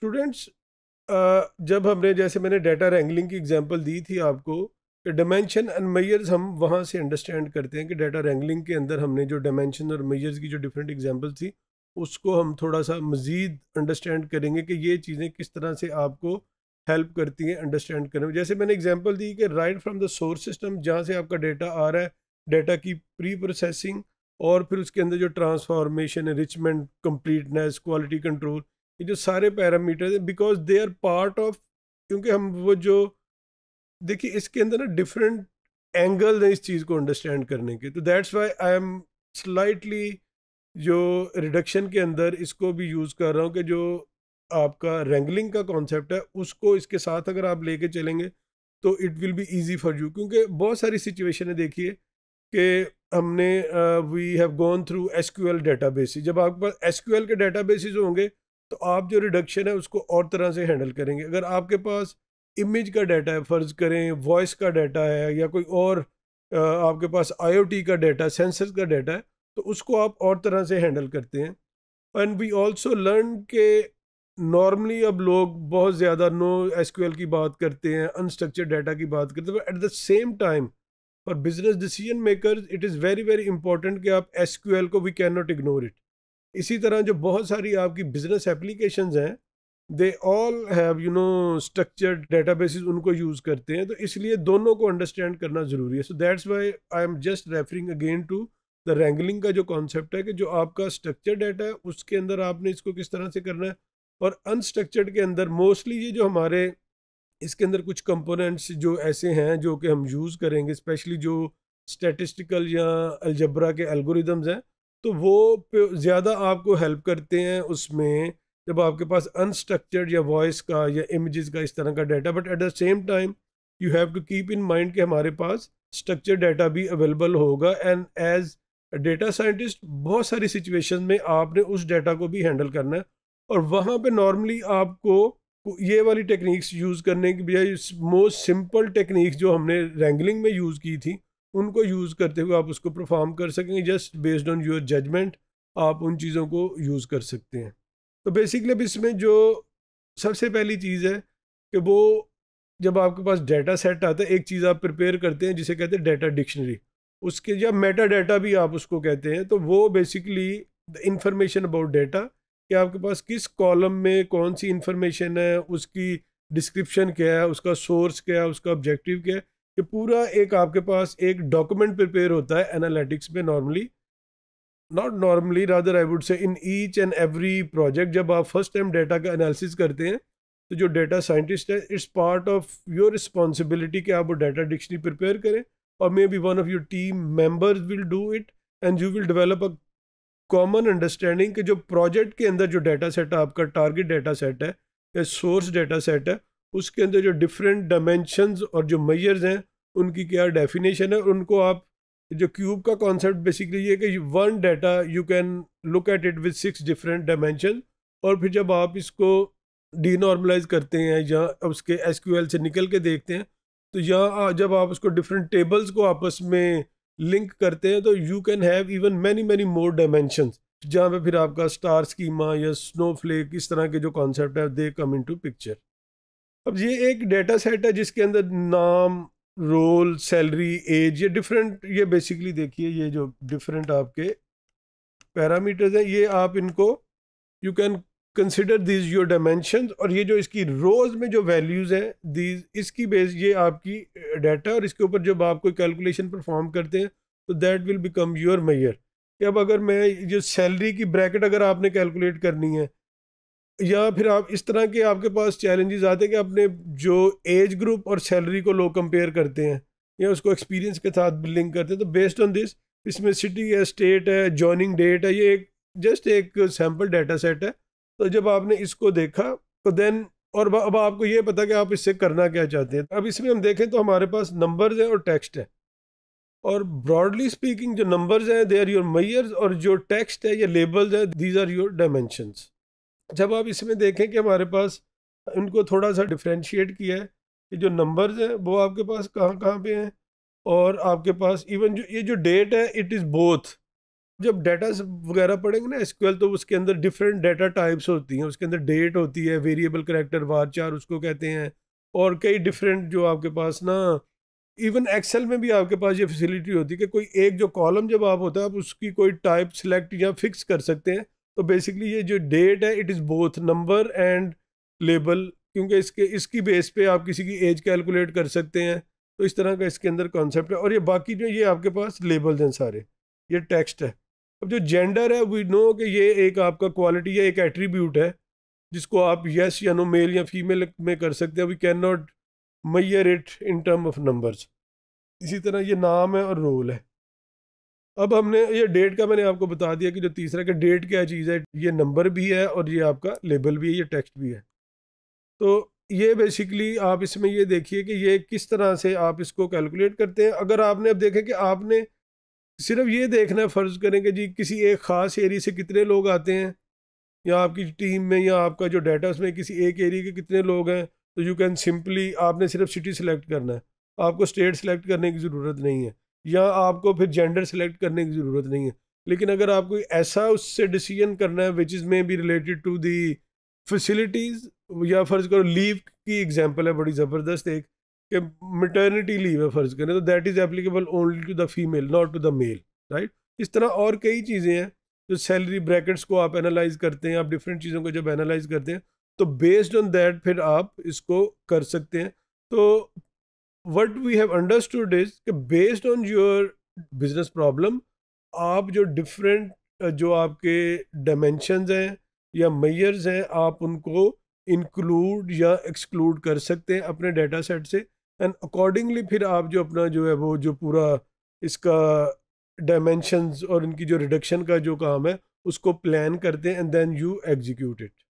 students uh, जब हमने जैसे मैंने डाटा रैंगलिंग की एग्जांपल दी थी आपको कि डायमेंशन एंड मेयर्स हम वहाँ से अंडरस्टैंड करते हैं कि डाटा रैंगलिंग के अंदर हमने जो डायमेंशन और मेयर्स की जो डिफरेंट एग्जाम्पल थी उसको हम थोड़ा सा मज़ीद अंडरस्टैंड करेंगे कि ये चीज़ें किस तरह से आपको हेल्प करती हैं अंडरस्टैंड करने में जैसे मैंने एग्जाम्पल दी कि right from the source system जहाँ से आपका डाटा आ रहा है डेटा की प्री प्रोसेसिंग और फिर उसके अंदर जो transformation enrichment completeness quality control ये जो सारे पैरामीटर हैं because they are part of क्योंकि हम वो जो देखिए इसके अंदर ना डिफरेंट एंगल हैं इस चीज़ को अंडरस्टैंड करने के तो that's why I am slightly जो रिडक्शन के अंदर इसको भी यूज़ कर रहा हूँ कि जो आपका रेंगलिंग का कॉन्सेप्ट है उसको इसके साथ अगर आप लेके चलेंगे तो it will be easy for you क्योंकि बहुत सारी सिचुएशन है देखिए कि हमने we have gone through S Q L databases जब आपके पास एस क्यू एल के डाटा बेसिस होंगे तो आप जो रिडक्शन है उसको और तरह से हैंडल करेंगे अगर आपके पास इमेज का डाटा है फ़र्ज़ करें वॉइस का डाटा है या कोई और आपके पास आईओटी का डाटा सेंसर का डाटा है तो उसको आप और तरह से हैंडल करते हैं एंड वी ऑल्सो लर्न के नॉर्मली अब लोग बहुत ज़्यादा नो एस की बात करते हैं अनस्ट्रक्चर डाटा की बात करते हैं at the same time for business decision maker it is very very important कि आप एस को we can not ignore it इसी तरह जो बहुत सारी आपकी बिजनेस एप्लीकेशन हैं they all have you know structured database उनको यूज़ करते हैं तो इसलिए दोनों को अंडरस्टैंड करना ज़रूरी है so that's why I am just referring again to the wrangling का जो कॉन्सेप्ट है कि जो आपका स्ट्रक्चर डाटा है उसके अंदर आपने इसको किस तरह से करना है और अनस्ट्रक्चर्ड के अंदर मोस्टली ये जो हमारे इसके अंदर कुछ कंपोनेंट्स जो ऐसे हैं जो कि हम यूज़ करेंगे स्पेशली जो स्टेटिस्टिकल या अलजबरा के एल्गोरिदम्स हैं तो वो ज़्यादा आपको हेल्प करते हैं उसमें जब आपके पास अनस्ट्रक्चर्ड या वॉइस का या इमेजेस का इस तरह का data but at the same time you have to keep in mind कि हमारे पास स्ट्रक्चर डाटा भी अवेलेबल होगा एंड एज डेटा साइंटिस्ट बहुत सारी सिचुएशन में आपने उस डाटा को भी हैंडल करना है और वहाँ पे नॉर्मली आपको ये वाली टेक्निक्स यूज़ करने की बजाय मोस्ट सिंपल टेक्निक्स जो हमने रैंगलिंग में यूज़ की थी उनको यूज़ करते हुए आप उसको परफॉर्म कर सकेंगे just based on your judgement आप उन चीज़ों को यूज़ कर सकते हैं तो बेसिकली अब इसमें जो सबसे पहली चीज़ है कि वो जब आपके पास डाटा सेट आता है एक चीज़ आप प्रिपेयर करते हैं जिसे कहते हैं डाटा डिक्शनरी उसके या मेटा डाटा भी आप उसको कहते हैं तो वो बेसिकली इंफॉर्मेशन अबाउट डाटा कि आपके पास किस कॉलम में कौन सी इन्फॉर्मेशन है उसकी डिस्क्रिप्शन क्या है उसका सोर्स क्या है उसका ऑब्जेक्टिव क्या है कि पूरा एक आपके पास एक डॉक्यूमेंट प्रिपेयर होता है एनालिटिक्स में normally not normally rather I would say in each and every project जब आप फर्स्ट टाइम डेटा का एनालिसिस करते हैं तो जो डेटा साइंटिस्ट है it's part of your responsibility कि आप वो डेटा डिक्शनरी प्रिपेयर करें और maybe one of your team members will do it and you will develop a common understanding कि जो प्रोजेक्ट के अंदर जो डेटा सेट है आपका टारगेट डेटा सेट है या सोर्स डेटा सेट है उसके अंदर जो डिफरेंट डायमेंशंस और जो मैयर्स हैं उनकी क्या डेफिनेशन है उनको आप जो क्यूब का कॉन्सेप्ट बेसिकली ये कि one data you can look at it with six different dimension और फिर जब आप इसको डीनॉर्मलाइज करते हैं या उसके एस से निकल के देखते हैं तो यहाँ जब आप उसको डिफरेंट टेबल्स को आपस में लिंक करते हैं तो you can have even many many more dimension जहाँ पे फिर आपका स्टार स्कीमा या स्नोफ्लेक इस तरह के जो कॉन्सेप्ट है दे कम इन टू पिक्चर अब ये एक डेटा सेट है जिसके अंदर नाम रोल सैलरी एज ये डिफरेंट ये बेसिकली देखिए ये जो डिफरेंट आपके पैरामीटर्स हैं ये आप इनको you can consider these your dimension और ये जो इसकी रोज़ में जो वैल्यूज़ हैं दीज इसकी बेस ये आपकी डाटा uh, और इसके ऊपर जब आप कोई कैलकुलेशन परफॉर्म करते हैं तो that will become your measure कि अब अगर मैं जो सैलरी की ब्रैकेट अगर आपने कैलकुलेट करनी है या फिर आप इस तरह के आपके पास चैलेंजेस आते हैं कि अपने जो एज ग्रुप और सैलरी को लोग कंपेयर करते हैं या उसको एक्सपीरियंस के साथ बिल्डिंग करते हैं तो बेस्ड ऑन दिस इसमें सिटी है स्टेट है जॉइनिंग डेट है ये एक जस्ट एक सैम्पल डाटा सेट है तो जब आपने इसको देखा तो देन और अब आपको ये पता कि आप इससे करना क्या चाहते हैं अब इसमें हम देखें तो हमारे पास नंबर्स हैं और टेक्स्ट है और ब्रॉडली स्पीकिंग जो नंबर्स हैं दे आर योर मैयर्स और जो टेक्स्ट है या लेबल्स हैं दीज आर योर डायमेंशंस जब आप इसमें देखें कि हमारे पास इनको थोड़ा सा डिफ्रेंशिएट किया है कि जो नंबर्स हैं वो आपके पास कहाँ कहाँ पे हैं और आपके पास इवन जो ये जो डेट है इट इज़ बोथ जब डेटा वगैरह पढ़ेंगे ना एसक्यूएल तो उसके अंदर डिफरेंट डाटा टाइप्स होती हैं उसके अंदर डेट होती है वेरिएबल करेक्टर वार चार उसको कहते हैं और कई डिफरेंट जो आपके पास ना इवन एक्सेल में भी आपके पास ये फैसिलिटी होती है कि कोई एक जो कॉलम जब आप होता है आप उसकी कोई टाइप सेलेक्ट या फिक्स कर सकते हैं तो बेसिकली ये जो डेट है it is both number and label क्योंकि इसके इसकी बेस पे आप किसी की एज कैलकुलेट कर सकते हैं तो इस तरह का इसके अंदर कॉन्सेप्ट है और ये बाकी जो ये आपके पास लेबल्स हैं सारे ये टेक्स्ट है अब जो जेंडर है वी नो कि ये एक आपका क्वालिटी या एक एट्रीब्यूट है जिसको आप येस या नो मेल या फीमेल में कर सकते हैं we can not measure it in term of numbers इसी तरह ये नाम है और रोल है अब हमने ये डेट का मैंने आपको बता दिया कि जो तीसरा का डेट क्या चीज़ है ये नंबर भी है और ये आपका लेबल भी है ये टेक्स्ट भी है तो ये बेसिकली आप इसमें ये देखिए कि ये किस तरह से आप इसको कैलकुलेट करते हैं अगर आपने अब देखें कि आपने सिर्फ ये देखना है फ़र्ज़ करें कि जी किसी एक ख़ास एरिए से कितने लोग आते हैं या आपकी टीम में या आपका जो डाटा उसमें किसी एक एरिए के कितने लोग हैं तो यू कैन सिंपली आपने सिर्फ सिटी सेलेक्ट करना है आपको स्टेट सेलेक्ट करने की ज़रूरत नहीं है या आपको फिर जेंडर सेलेक्ट करने की ज़रूरत नहीं है लेकिन अगर आपको ऐसा उससे डिसीजन करना है which is maybe related to the facilities या फ़र्ज़ करो लीव की एग्जांपल है बड़ी ज़बरदस्त एक कि मटर्निटी लीव है फ़र्ज़ करें तो that is applicable only to the female not to the male right इस तरह और कई चीज़ें हैं जो सैलरी ब्रैकेट्स को आप एनालाइज करते हैं आप डिफरेंट चीज़ों को जब एनालाइज करते हैं तो बेस्ड ऑन दैट फिर आप इसको कर सकते हैं तो what we have understood is based on your business problem आप जो डिफरेंट जो आपके डायमेंशनज हैं या मैयर्स हैं आप उनको इंक्लूड या एक्सक्लूड कर सकते हैं अपने डाटा सेट से एंड अकॉर्डिंगली फिर आप जो अपना जो है वो जो पूरा इसका डायमेंशनस और इनकी जो रिडक्शन का जो काम है उसको प्लान करते हैं and then you execute it